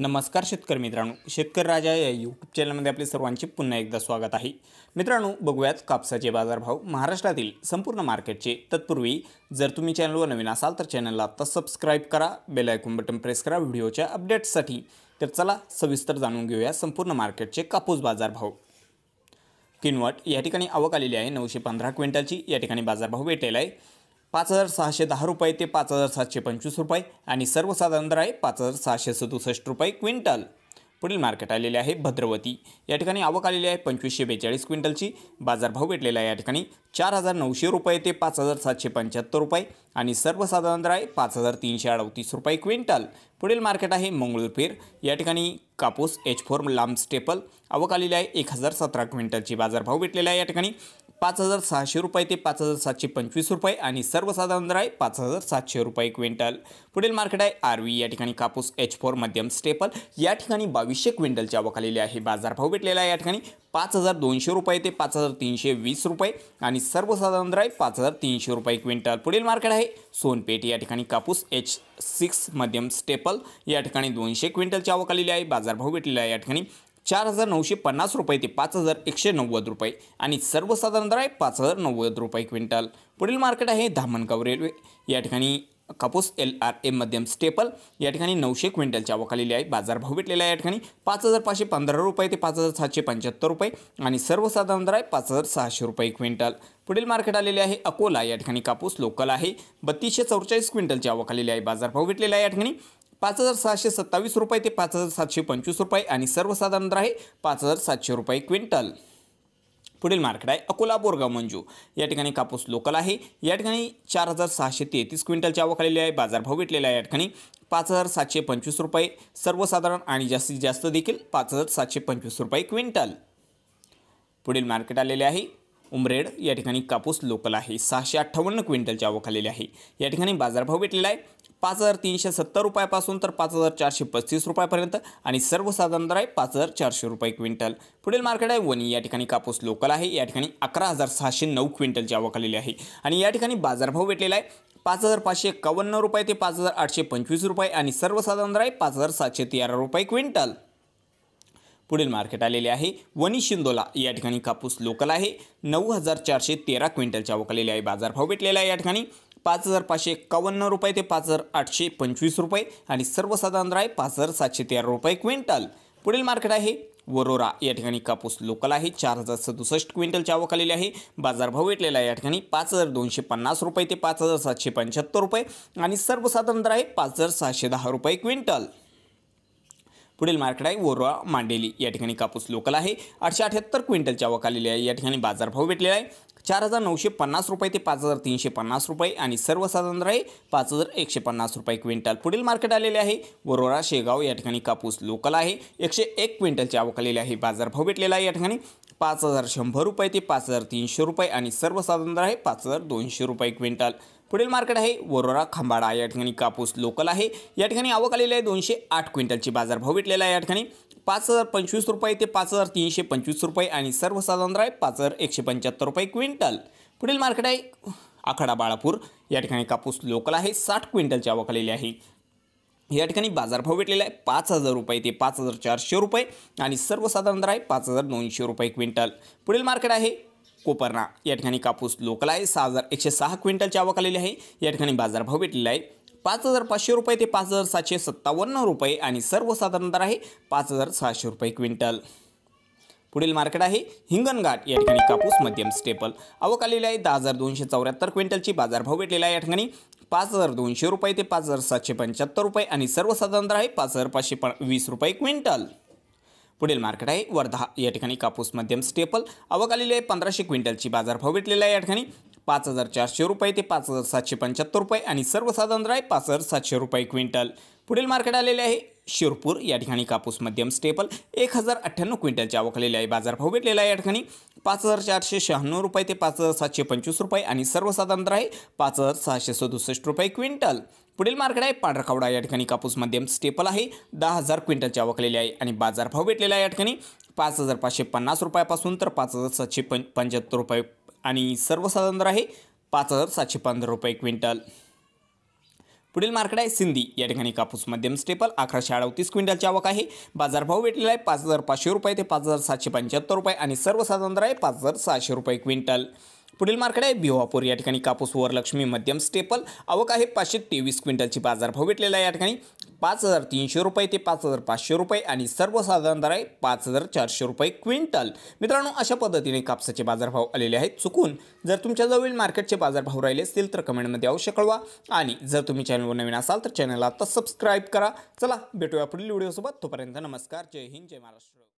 नमस्कार शेतकरी मित्रांनो शेतकरी राजा या यूट्यूब चॅनलमध्ये आपले सर्वांचे पुन्हा एकदा स्वागत आहे मित्रांनो बघूयात कापसाचे बाजारभाव महाराष्ट्रातील संपूर्ण मार्केटचे तत्पूर्वी जर तुम्ही चॅनलवर नवीन असाल तर चॅनलला आत्ता सबस्क्राईब करा बेल आयकॉन बटन प्रेस करा व्हिडिओच्या अपडेट्ससाठी तर चला सविस्तर जाणून घेऊया संपूर्ण मार्केटचे कापूस बाजारभाव किनवट या ठिकाणी आवक आलेली आहे नऊशे पंधरा क्विंटलची या ठिकाणी बाजारभाव भेटेल आहे पाच हजार सहाशे दहा रुपये ते पाच हजार सातशे पंचवीस रुपये आणि सर्वसाधारण दर आहे पाच हजार सहाशे सदुसष्ट रुपये क्विंटल पुढील मार्केट आलेले आहे भद्रवती या ठिकाणी आवक आलेली आहे पंचवीसशे बेचाळीस क्विंटलची बाजारभाव भेटलेला आहे या ठिकाणी चार हजार नऊशे रुपये ते पाच हजार सातशे पंच्याहत्तर रुपये आणि सर्वसाधारण दर आहे पाच हजार तीनशे अडतीस रुपये क्विंटल पुढील मार्केट आहे मंगळूरपीर या ठिकाणी कापूस एच फोर लांब स्टेपल आवक आलेली आहे एक हजार सतरा क्विंटलची बाजारभाव भेटलेला आहे या ठिकाणी पाच हजार सहाशे रुपये ते पाच हजार सातशे पंचवीस रुपये आणि सर्वसाधारण दर आहे पाच हजार सातशे रुपये क्विंटल पुढील मार्केट आहे आरवी या ठिकाणी कापूस एच फोर मध्यम स्टेपल या ठिकाणी बावीसशे क्विंटलची आवक आलेली आहे बाजारभाव भेटलेला आहे या ठिकाणी पाच हजार दोनशे रुपये ते पाच हजार तीनशे वीस रुपये आणि सर्वसाधारण आहे पाच हजार तीनशे रुपये क्विंटल पुढील मार्केट आहे सोनपेठ या ठिकाणी कापूस एच सिक्स मध्यम स्टेपल या ठिकाणी दोनशे क्विंटलची आवक आलेली आहे बाजारभाव भेटलेला आहे या ठिकाणी चार हजार नऊशे पन्नास रुपये ते पाच हजार एकशे नव्वद रुपये आणि सर्वसाधारण दर आहे पाच हजार नव्वद रुपये क्विंटल पुढील मार्केट आहे धामणगाव रेल्वे या ठिकाणी कापूस एल आर एम मध्यम स्टेपल या ठिकाणी नऊशे क्विंटलच्या वकालेली आहे बाजारभाव भेटलेला आहे या ठिकाणी पाच हजार पाचशे पंधरा रुपये ते पाच हजार सातशे पंच्याहत्तर रुपये आणि सर्वसाधारण दर आहे पाच हजार सहाशे रुपये क्विंटल पुढील मार्केट आलेले आहे अकोला या ठिकाणी कापूस लोकल आहे बत्तीसशे चौवेचाळीस क्विंटलच्या वकालेली आहे बाजारभाव भेटलेला आहे या ठिकाणी पाच हजार सहाशे सत्तावीस रुपये ते पाच हजार सातशे पंचवीस रुपये आणि सर्वसाधारण दर आहे पाच हजार सातशे रुपये क्विंटल पुढील मार्केट आहे अकोला बोरगाव मंजू या ठिकाणी कापूस लोकल आहे या ठिकाणी चार हजार सहाशे तेहतीस क्विंटलच्या आवक आलेली आहे बाजारभाव भेटलेला आहे या ठिकाणी पाच हजार सातशे पंचवीस रुपये सर्वसाधारण आणि जास्तीत जास्त देखील पाच हजार सातशे पंचवीस रुपये क्विंटल पुढील मार्केट आलेले आहे उमरेड या ठिकाणी कापूस लोकल आहे सहाशे अठ्ठावन्न क्विंटलच्या आलेली आहे या ठिकाणी बाजारभाव भेटलेला आहे पाच हजार तीनशे सत्तर रुपयापासून तर पाच हजार चारशे पस्तीस रुपयापर्यंत आणि सर्वसाधारण दर आहे पाच हजार चारशे रुपये क्विंटल पुढील मार्केट आहे वणी या ठिकाणी कापूस लोकल आहे या ठिकाणी अकरा हजार सहाशे नऊ क्विंटलची आवक आलेली आहे आणि या ठिकाणी बाजारभाव भेटलेला आहे पाच हजार पाचशे एकावन्न रुपये ते पाच हजार आठशे पंचवीस रुपये आणि सर्वसाधारण दर आहे पाच हजार सातशे तेरा रुपये क्विंटल पुढील मार्केट आलेले आहे वणी शिंदोला या ठिकाणी कापूस लोकल आहे नऊ हजार चारशे तेरा क्विंटलच्या वकलेले आहे बाजारभाव भेटलेला आहे या ठिकाणी पाच हजार पाचशे एकावन्न रुपये ते पाच हजार आठशे पंचवीस रुपये आणि सर्वसाधारण आहे पाच हजार सातशे तेरा रुपये क्विंटल पुढील मार्केट आहे वरोरा या ठिकाणी कापूस लोकल आहे चार हजार सदुसष्ट क्विंटलच्या आवक आहे बाजारभाव भेटलेला आहे या ठिकाणी पाच हजार दोनशे पन्नास रुपये ते पाच हजार सातशे पंच्याहत्तर रुपये आणि सर्वसाधारण आहे पाच हजार सहाशे दहा रुपये क्विंटल पुढील मार्केट आहे वरोळा मांडेली या ठिकाणी कापूस लोकल आहे आठशे अठ्याहत्तर क्विंटलच्या आलेली आहे या ठिकाणी बाजारभाव भेटलेला आहे चार हजार नऊशे पन्नास रुपये ते पाच हजार तीनशे पन्नास रुपये आणि सर्वसाधारण आहे पाच हजार एकशे पन्नास रुपये क्विंटल पुढील मार्केट आलेले आहे वरोरा शेगाव या ठिकाणी कापूस लोकल आहे एकशे एक क्विंटलच्या आवक आलेली आहे बाजारभाव भेटलेला आहे या ठिकाणी पाच हजार शंभर रुपये ते पाच हजार तीनशे रुपये आणि सर्वसाधारण आहे पाच हजार दोनशे रुपये क्विंटल पुढील मार्केट आहे वरोरा खांबाडा या ठिकाणी कापूस लोकल आहे या ठिकाणी आवक आलेली आहे दोनशे आठ क्विंटलची भाव भेटलेला आहे या ठिकाणी पाच हजार पंचवीस रुपये ते पाच हजार तीनशे पंचवीस रुपये आणि सर्वसाधारण आहे पाच हजार एकशे पंच्याहत्तर रुपये क्विंटल पुढील मार्केट आहे आखाडा बाळापूर या ठिकाणी कापूस लोकल आहे साठ क्विंटलची आवक आलेली आहे या ठिकाणी बाजारभाव भेटलेला आहे पाच हजार रुपये ते पाच हजार चारशे रुपये आणि सर्वसाधारण दर आहे पाच हजार दोनशे रुपये क्विंटल पुढील मार्केट आहे कोपरना या ठिकाणी कापूस लोकल आहे सहा हजार एकशे सहा क्विंटलची आवक आलेली आहे या ठिकाणी बाजारभाव भेटलेला आहे पाच हजार पाचशे रुपये ते पाच हजार सातशे सत्तावन्न रुपये आणि सर्वसाधारण दर आहे पाच हजार सहाशे रुपये क्विंटल पुढील मार्केट आहे हिंगणघाट या ठिकाणी कापूस मध्यम स्टेपल आवक आलेली आहे दहा हजार दोनशे चौऱ्याहत्तर क्विंटलची बाजारभाव भेटलेला आहे या ठिकाणी पाच हजार दोनशे रुपये ते पाच हजार सातशे पंच्याहत्तर रुपये आणि सर्वसाधारण आहे पाच हजार पाचशे प वीस रुपये क्विंटल पुढील मार्केट आहे वर्धा या ठिकाणी कापूस मध्यम स्टेपल आवक आलेले आहे पंधराशे क्विंटलची बाजारभाव भेटलेला आहे या ठिकाणी पाच हजार चारशे रुपये ते पाच हजार सातशे पंच्याहत्तर रुपये आणि सर्वसाधारण राय पाच हजार सातशे रुपये क्विंटल पुढील मार्केट आलेले आहे शिरपूर या ठिकाणी कापूस मध्यम स्टेपल एक हजार अठ्ठ्याण्णव क्विंटलच्या आवकलेले आहे बाजारभाव भेटलेला आहे या ठिकाणी पाच हजार चारशे शहाण्णव रुपये ते पाच हजार सातशे पंचवीस रुपये आणि सर्वसाधारण आहे पाच हजार सहाशे सदुसष्ट रुपये क्विंटल पुढील मार्केट आहे पांढरखावडा या ठिकाणी कापूस मध्यम स्टेपल आहे दहा हजार क्विंटलच्या आवकलेले आहे आणि बाजारभाव भेटलेला आहे या ठिकाणी पाच हजार पाचशे पन्नास रुपयापासून तर पाच हजार सातशे पं पंच्याहत्तर रुपये आणि सर्वसाधारण आहे पाच हजार सातशे पंधरा रुपये क्विंटल पुढील मार्केट आहे सिंधी या ठिकाणी कापूस मध्यम स्टेपल अकराशे अडतीस क्विंटलची आवक आहे बाजारभाव भेटलेला आहे पाच हजार पाचशे रुपये ते पाच हजार सातशे पंच्याहत्तर रुपये आणि सर्वसाधारण आहे पाच हजार सहाशे रुपये क्विंटल पुढील मार्केट आहे भिवापूर या ठिकाणी कापूस वरलक्ष्मी मध्यम स्टेपल आवक आहे पाचशे तेवीस क्विंटलची बाजारभाव भेटलेला आहे या ठिकाणी पाच हजार तीनशे रुपये ते पाच हजार पाचशे रुपये आणि सर्वसाधारण दर आहे पाच हजार चारशे रुपये क्विंटल मित्रांनो अशा पद्धतीने कापसाचे बाजारभाव आलेले आहेत चुकून जर तुमच्याजवळील मार्केटचे बाजारभाव राहिले असतील तर कमेंटमध्ये अवश्य कळवा आणि जर तुम्ही चॅनलवर नवीन असाल तर चॅनलला आता सबस्क्राईब करा चला भेटूया पुढील व्हिडिओसोबत तोपर्यंत नमस्कार जय हिंद जय महाराष्ट्र